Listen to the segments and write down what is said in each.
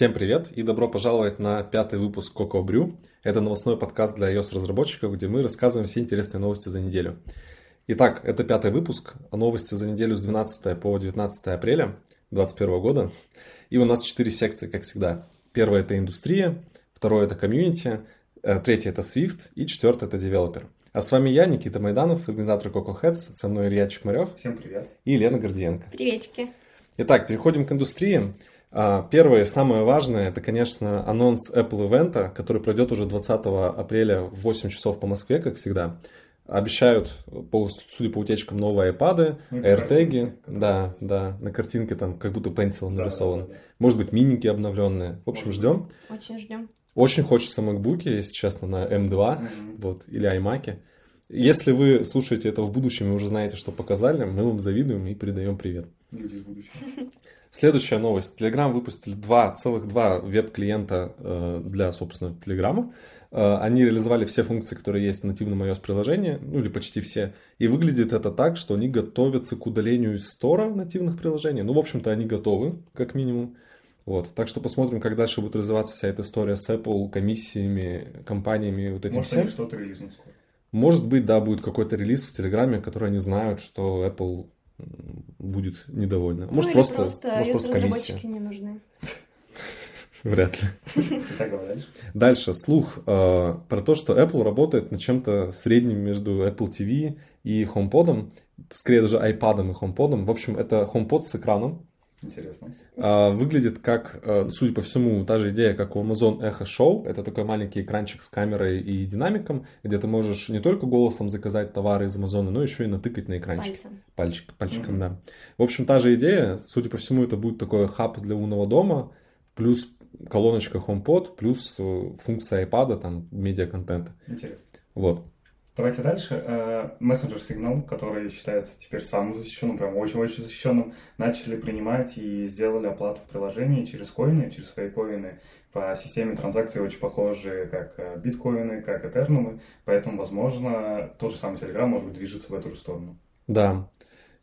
Всем привет и добро пожаловать на пятый выпуск Coco Brew. Это новостной подкаст для iOS-разработчиков, где мы рассказываем все интересные новости за неделю. Итак, это пятый выпуск, новости за неделю с 12 по 19 апреля 2021 года. И у нас четыре секции, как всегда. Первая – это индустрия, второе – это комьюнити, э, третье – это Swift и четвертое – это девелопер. А с вами я, Никита Майданов, организатор Coco Heads, со мной Илья Чекмарев. Всем привет. И Лена Гордиенко. Приветики. Итак, переходим к индустрии. А, первое, и самое важное, это, конечно, анонс Apple Event, который пройдет уже 20 апреля в 8 часов по Москве, как всегда. Обещают, по, судя по утечкам, новые iPad, AirTag. Да, да, на картинке там как будто пенсилом да, нарисовано. Да, да, да. Может быть, миники обновленные. В общем, ждем. Очень ждем. Очень хочется MacBook, если честно, на M2 эм mm-hmm. вот, или iMac. Если вы слушаете это в будущем и уже знаете, что показали, мы вам завидуем и передаем привет. Следующая новость. Telegram выпустили два, целых два веб-клиента э, для, собственно, Telegram. Э, они реализовали все функции, которые есть в нативном iOS приложении, ну или почти все. И выглядит это так, что они готовятся к удалению из стора нативных приложений. Ну, в общем-то, они готовы, как минимум. Вот. Так что посмотрим, как дальше будет развиваться вся эта история с Apple, комиссиями, компаниями, вот этим Может, всем. Может, они что-то релизнут скоро. Может быть, да, будет какой-то релиз в Телеграме, который они знают, что Apple будет недовольна. Ну, может, ну, просто, просто, может, просто комиссия. не нужны. Вряд ли. Дальше, слух э, про то, что Apple работает на чем-то среднем между Apple TV и HomePod, скорее даже iPad и HomePod. В общем, это HomePod с экраном, Интересно. А, выглядит как, э, судя по всему, та же идея, как у Amazon Echo Show. Это такой маленький экранчик с камерой и динамиком, где ты можешь не только голосом заказать товары из Амазона, но еще и натыкать на экранчик. Пальцем. Пальчик, пальчиком, mm-hmm. да. В общем, та же идея. Судя по всему, это будет такой хаб для умного дома, плюс колоночка HomePod, плюс э, функция iPad, там, медиа-контента. Интересно. Вот. Давайте дальше. Э, мессенджер сигнал, который считается теперь самым защищенным, прям очень-очень защищенным, начали принимать и сделали оплату в приложении через коины, через свои коины. По системе транзакций очень похожие, как э, биткоины, как этернумы, поэтому, возможно, тот же самый Telegram, может быть, движется в эту же сторону. Да.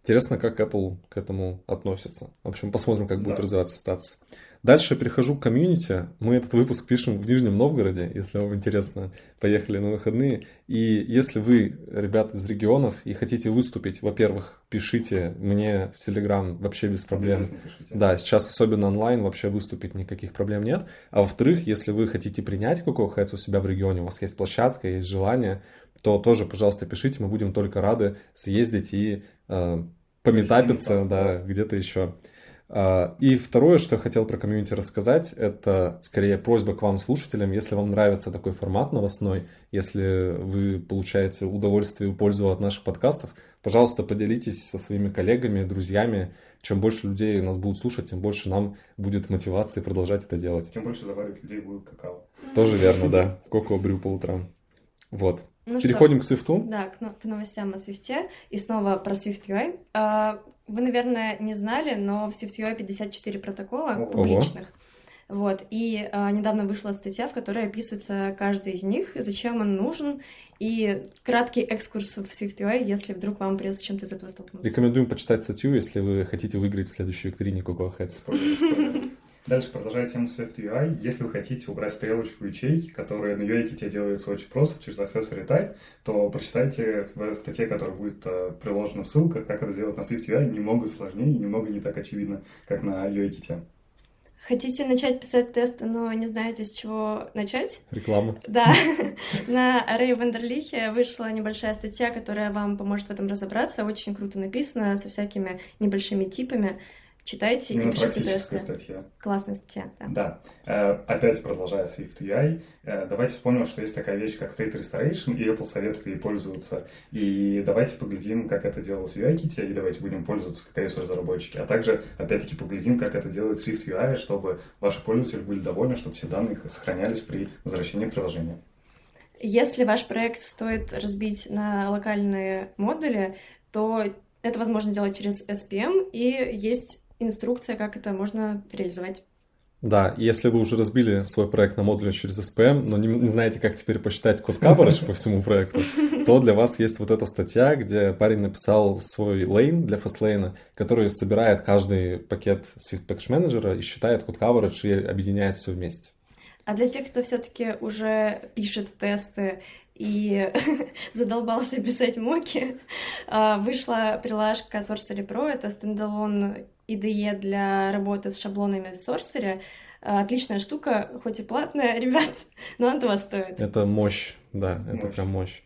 Интересно, как Apple к этому относится. В общем, посмотрим, как будет да. развиваться ситуация. Дальше я перехожу к комьюнити. Мы этот выпуск пишем в Нижнем Новгороде, если вам интересно. Поехали на выходные. И если вы, ребята из регионов, и хотите выступить, во-первых, пишите мне в Телеграм вообще без проблем. Да, сейчас особенно онлайн вообще выступить никаких проблем нет. А во-вторых, если вы хотите принять Coco Heads у себя в регионе, у вас есть площадка, есть желание, то тоже, пожалуйста, пишите. Мы будем только рады съездить и э, пометапиться, да, где-то еще. А, и второе, что я хотел про комьюнити рассказать, это скорее просьба к вам, слушателям, если вам нравится такой формат новостной, если вы получаете удовольствие и пользу от наших подкастов, пожалуйста, поделитесь со своими коллегами, друзьями. Чем больше людей нас будут слушать, тем больше нам будет мотивации продолжать это делать. Тем больше заваривать людей будет какао. Тоже верно, да. Коко брю по утрам. Вот. Ну Переходим что, к свифту. Да, к, к новостям о свифте. И снова про SwiftUI. А, вы, наверное, не знали, но в SwiftUI 54 протокола публичных. Ого. Вот. И а, недавно вышла статья, в которой описывается каждый из них, зачем он нужен, и краткий экскурс в SwiftUI, если вдруг вам придется чем-то из этого столкнуться. Рекомендуем почитать статью, если вы хотите выиграть в следующую викторине Google Heads. Дальше продолжая тему Swift UI, если вы хотите убрать стрелочку ячейки, которые на UI-ките делается очень просто через аксессуары Type, то прочитайте в статье, которая будет э, приложена ссылка, как это сделать на Swift UI, немного сложнее и немного не так очевидно, как на UI-ките. Хотите начать писать тесты, но не знаете, с чего начать? Реклама. Да. На Array Вандерлихе вышла небольшая статья, которая вам поможет в этом разобраться. Очень круто написана, со всякими небольшими типами читайте Именно и пишите тесты. статья. Классная статья, да. Да. Э, опять продолжая Swift UI, э, давайте вспомним, что есть такая вещь, как State Restoration, и Apple советует ей пользоваться. И давайте поглядим, как это делалось в UI-ките, и давайте будем пользоваться как iOS-разработчики. А также, опять-таки, поглядим, как это делает Swift UI, чтобы ваши пользователи были довольны, чтобы все данные сохранялись при возвращении приложения Если ваш проект стоит разбить на локальные модули, то это возможно делать через SPM, и есть инструкция, как это можно реализовать. Да, если вы уже разбили свой проект на модули через SPM, но не, не знаете, как теперь посчитать код coverage по всему проекту, то для вас есть вот эта статья, где парень написал свой лейн для Fastlane, который собирает каждый пакет Swift Package Manager и считает код coverage и объединяет все вместе. А для тех, кто все-таки уже пишет тесты и задолбался писать моки, а, вышла прилажка Sorcery Pro, это стендалон IDE для работы с шаблонами Sorcery. А, отличная штука, хоть и платная, ребят, но она того стоит. Это мощь, да, мощь. это прям мощь.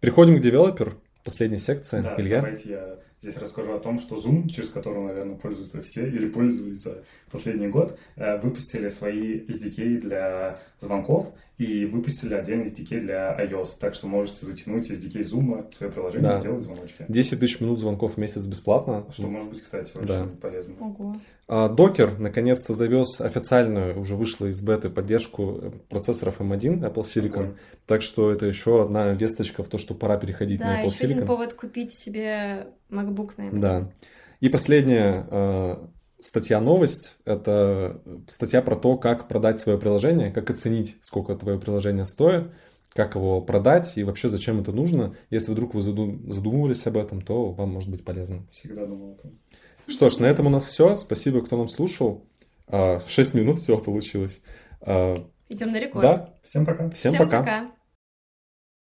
Переходим к девелопер, последняя секция. Да, Илья? давайте я здесь расскажу о том, что Zoom, через который, наверное, пользуются все или пользуются последний год, э, выпустили свои SDK для звонков, и выпустили отдельный SDK для iOS, так что можете затянуть SDK Zoom свое приложение да. сделать звоночки. 10 тысяч минут звонков в месяц бесплатно. Что может быть, кстати, очень да. полезно. Ого. Докер а, наконец-то завез официальную, уже вышла из беты, поддержку э, процессоров M1 эм Apple Silicon. Ого. Так что это еще одна весточка в то, что пора переходить да, на Apple еще Silicon. Да, еще один повод купить себе MacBook на M1. Да. И последнее, э, статья новость — это э, статья про то, как продать свое приложение, как оценить, сколько твое приложение стоит, как его продать и вообще зачем это нужно. Если вдруг вы задумывались об этом, то вам может быть полезно. Всегда думал о том. Что ж, на этом у нас все. Спасибо, кто нам слушал. А, шесть минут все получилось. А, Идем на рекорд. Да. Всем пока. Всем, Всем пока. пока.